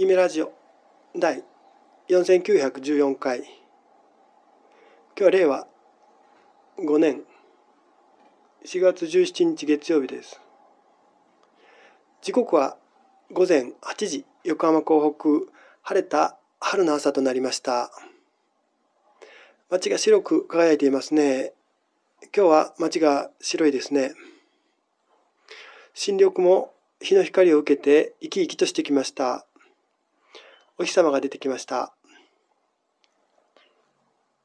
イメラジオ第4914回今日は令和5年4月17日月曜日です時刻は午前8時横浜港北晴れた春の朝となりました街が白く輝いていますね今日は街が白いですね新緑も日の光を受けて生き生きとしてきましたお日様が出てきました。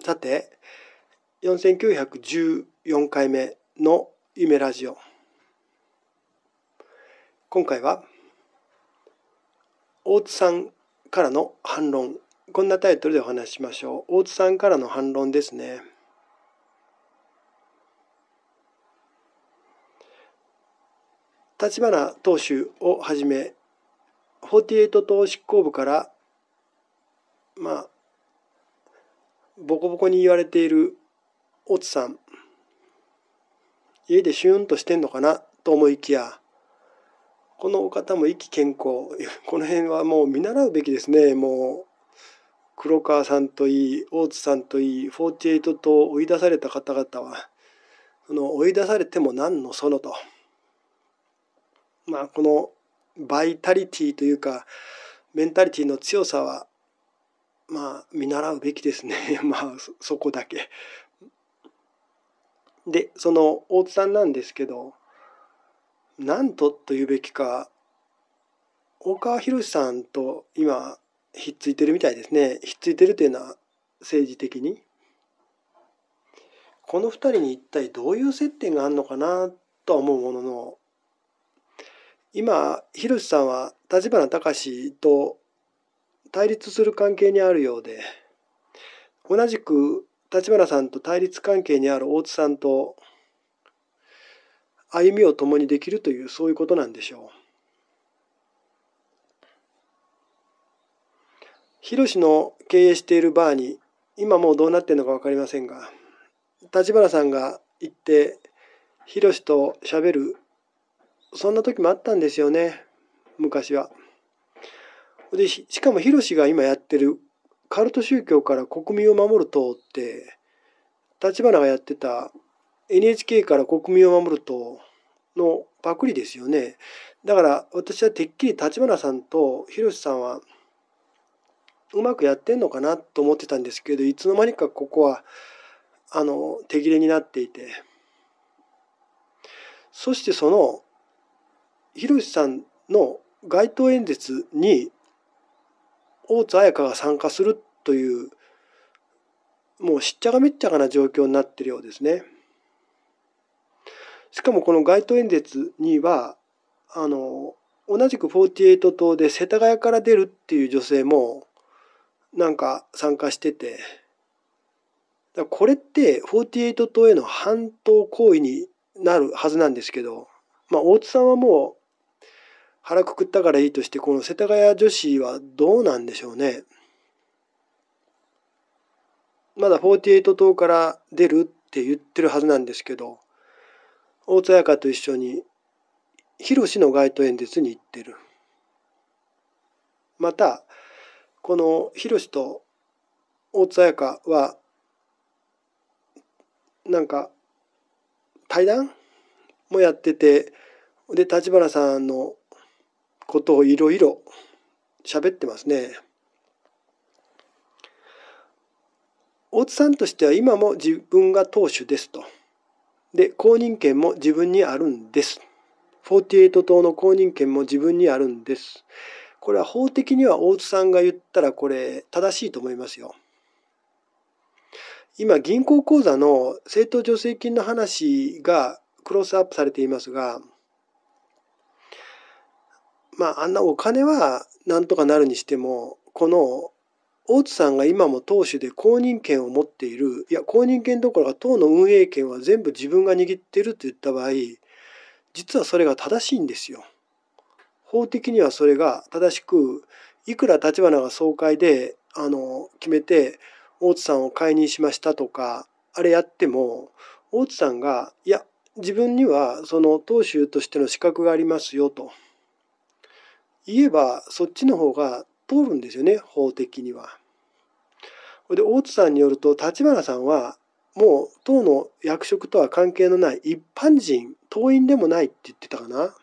さて、4914回目の夢ラジオ。今回は、大津さんからの反論。こんなタイトルでお話ししましょう。大津さんからの反論ですね。立花党首をはじめ、48党執行部からまあボコボコに言われている大津さん家でシューンとしてんのかなと思いきやこのお方も意気健康 この辺はもう見習うべきですねもう黒川さんといい大津さんといい48と追い出された方々はその追い出されても何のそのとまあこのバイタリティというかメンタリティの強さはまあ見習うべきですね まあそこだけ。でその大津さんなんですけどなんとと言うべきか大川博さんと今ひっついてるみたいですねひっついてるというのは政治的にこの2人に一体どういう接点があるのかなとは思うものの今ひろしさんは立花隆と対立する関係にあるようで同じく立花さんと対立関係にある大津さんと歩みを共にできるというそういうことなんでしょう。ひろしの経営しているバーに今もうどうなってるのか分かりませんが立花さんが行ってひろしと喋るそんな時もあったんですよね昔は。でしかもヒロシが今やってるカルト宗教から国民を守る党って立花がやってた NHK から国民を守る党のパクリですよねだから私はてっきり立花さんとヒロシさんはうまくやってんのかなと思ってたんですけどいつの間にかここはあの手切れになっていてそしてそのヒロシさんの街頭演説に大津彩香が参加するというもうしっちゃかめっちゃかな状況になってるようですね。しかもこの街頭演説にはあの同じく48党で世田谷から出るっていう女性もなんか参加しててだこれって48党への反党行為になるはずなんですけど、まあ、大津さんはもう腹くくったからいいとしてこの世田谷女子はどうなんでしょうね。まだ48党から出るって言ってるはずなんですけど大津彩香と一緒に広志の街頭演説に行ってる。またこの広志と大津彩香はなんか対談もやっててで立花さんのことをいろいろ喋ってますね。大津さんとしては今も自分が当主ですと。で、公認権も自分にあるんです。48党の公認権も自分にあるんです。これは法的には大津さんが言ったらこれ正しいと思いますよ。今銀行口座の政党助成金の話がクロスアップされていますがまああんなお金はなんとかなるにしてもこの大津さんが今も党首で公認権を持っているいや公認権どころか党の運営権は全部自分が握ってるって言った場合実はそれが正しいんですよ。法的にはそれが正しくいくら立花が総会であの決めて大津さんを解任しましたとかあれやっても大津さんがいや自分にはその党首としての資格がありますよと言えばそっちの方が通るんですよね法的には。で大津さんによると立花さんはもう党の役職とは関係のない一般人党員でもないって言ってたかな。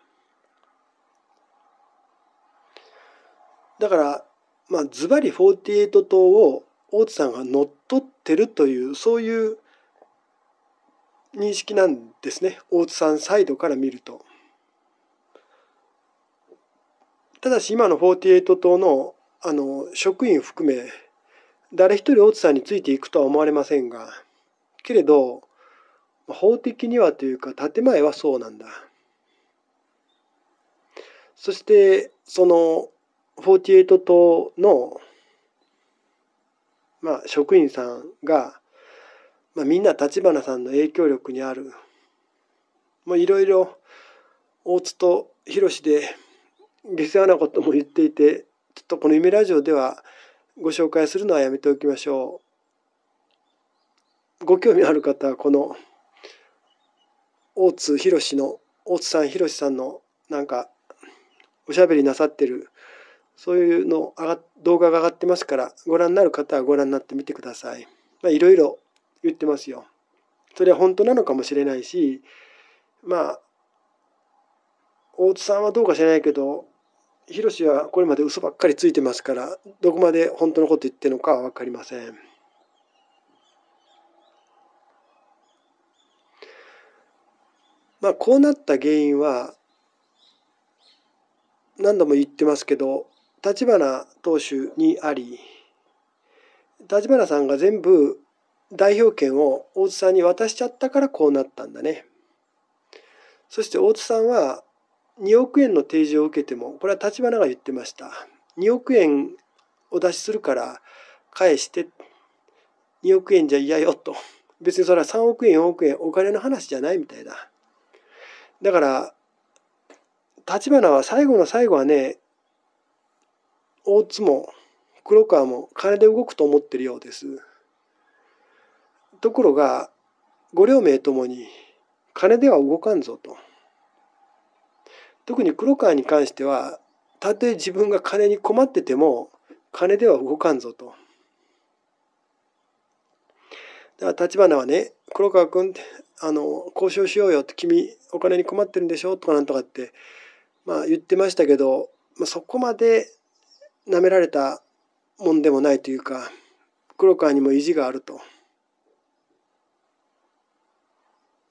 だからまあズバリ48党を大津さんが乗っ取ってるというそういう認識なんですね大津さんサイドから見ると。ただし今の48党のあの職員含め誰一人大津さんについていくとは思われませんがけれど法的にはというか建前はそうなんだ。そしてその48党の、まあ、職員さんが、まあ、みんな立花さんの影響力にあるいろいろ大津と広志で下世話なことも言っていてちょっとこの夢ラジオではご紹介するのはやめておきましょう。ご興味ある方はこの大津博の大津さん博さんのなんかおしゃべりなさってるそういうの上が動画が上がってますからご覧になる方はご覧になってみてください。まあいろいろ言ってますよ。それは本当なのかもしれないしまあ大津さんはどうか知らないけどヒロシはこれまで嘘ばっかりついてますから、どこまで本当のこと言ってるのかは分かりません。まあ、こうなった原因は、何度も言ってますけど、立花党首にあり、立花さんが全部代表権を大津さんに渡しちゃったからこうなったんだね。そして大津さんは2億円の提示を受けてもこれは立花が言ってました2億円お出しするから返して2億円じゃ嫌よと別にそれは3億円4億円お金の話じゃないみたいだだから立花は最後の最後はね大津も黒川も金で動くと思ってるようですところがご両名ともに金では動かんぞと。特に黒川に関してはたとえ自分が金に困ってても金では動かんぞと。だから立花はね黒川君あの交渉しようよって君お金に困ってるんでしょとかなんとかって、まあ、言ってましたけど、まあ、そこまでなめられたもんでもないというか黒川にも意地があると。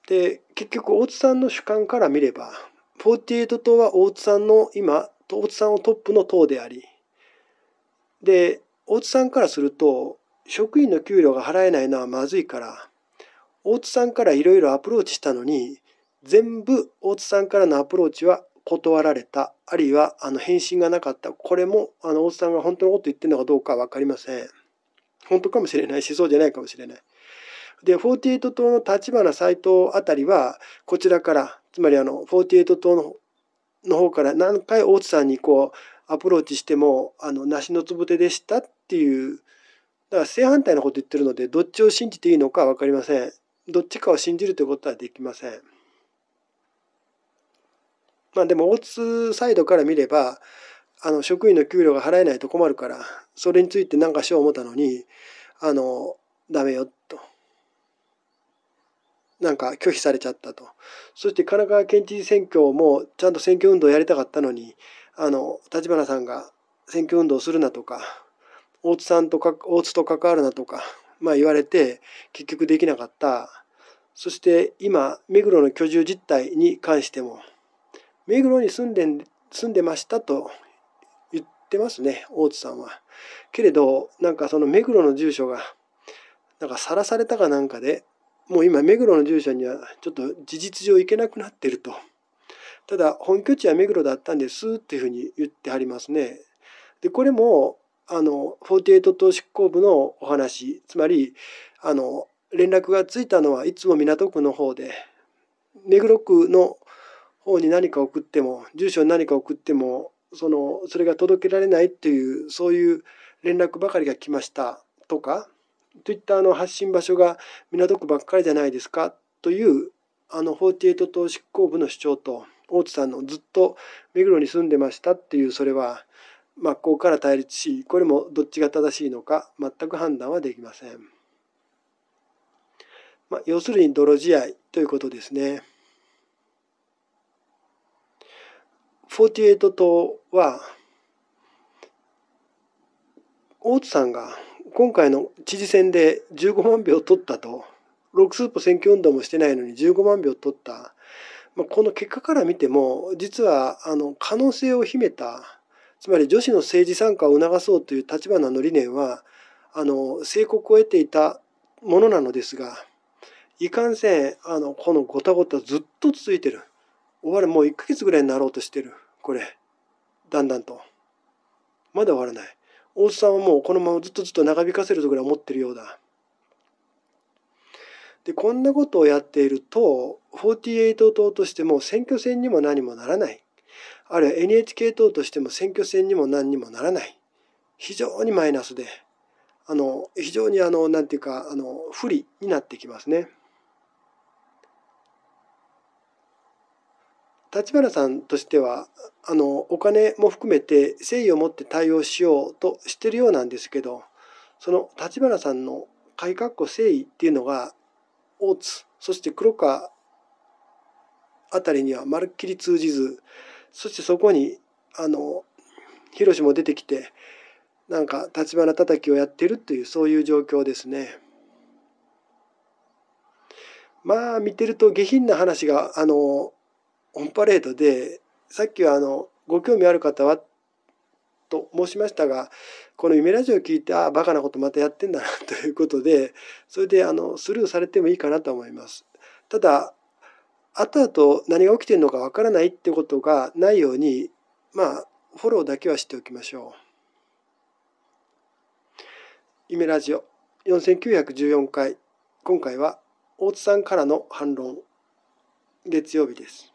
で結局大津さんの主観から見れば48党は大津さんの今大津さんをトップの党でありで大津さんからすると職員の給料が払えないのはまずいから大津さんからいろいろアプローチしたのに全部大津さんからのアプローチは断られたあるいはあの返信がなかったこれもあの大津さんが本当のこと言ってるのかどうか分かりません本当かもしれないしそうじゃないかもしれないで、48党の立花斎藤あたりは、こちらから、つまりあの、48党のの方から何回大津さんにこう、アプローチしても、あの、梨のつぶてでしたっていう、だから正反対のこと言ってるので、どっちを信じていいのか分かりません。どっちかを信じるということはできません。まあでも、大津サイドから見れば、あの、職員の給料が払えないと困るから、それについて何かしよう思ったのに、あの、ダメよ、と。なんか拒否されちゃったと。そして神奈川県知事選挙もちゃんと選挙運動やりたかったのに、あの、立花さんが選挙運動するなとか、大津さんとか、大津と関わるなとか、まあ言われて、結局できなかった。そして今、目黒の居住実態に関しても、目黒に住んで住んでましたと言ってますね、大津さんは。けれど、なんかその目黒の住所が、なんかさらされたかなんかで、もう今目黒の住所にはちょっと事実上行けなくなってると。ただ本拠地は目黒だったんですっていうふうに言ってはりますね。でこれもあの48党執行部のお話つまりあの連絡がついたのはいつも港区の方で目黒区の方に何か送っても住所に何か送ってもそのそれが届けられないっていうそういう連絡ばかりが来ましたとかといったあの発信場所が港区ばっかりじゃないですかというあの48党執行部の主張と大津さんのずっと目黒に住んでましたっていうそれは真っ向から対立しこれもどっちが正しいのか全く判断はできません。まあ、要するに泥仕合ということですね。48党は大津さんが今回の知事選で15万票取ったと、ロックスープ選挙運動もしてないのに15万票取った、まあ、この結果から見ても、実はあの可能性を秘めた、つまり女子の政治参加を促そうという立花の理念は、あの成功を得ていたものなのですが、いかんせん、あのこのごたごたずっと続いてる。終わる、もう1ヶ月ぐらいになろうとしてる。これ、だんだんと。まだ終わらない。大っさんはもうこのままずっとずっと長引かせるとぐらい思ってるようだ。でこんなことをやっていると48党としても選挙戦にも何もならないあるいは NHK 党としても選挙戦にも何にもならない非常にマイナスであの非常にあのなんていうかあの不利になってきますね。立花さんとしてはあのお金も含めて誠意を持って対応しようとしてるようなんですけどその立花さんの改革庫誠意っていうのが大津そして黒川あたりにはまるっきり通じずそしてそこにあの広志も出てきてなんか立花叩きをやってるというそういう状況ですね。まあ見てると下品な話があのオンパレードでさっきはあのご興味ある方はと申しましたがこの夢ラジオを聞いてああバカなことまたやってんだなということでそれであのスルーされてもいいかなと思います。ただ後々何が起きてるのかわからないってことがないようにまあフォローだけはしておきましょう。夢ラジオ4914回今回は大津さんからの反論月曜日です。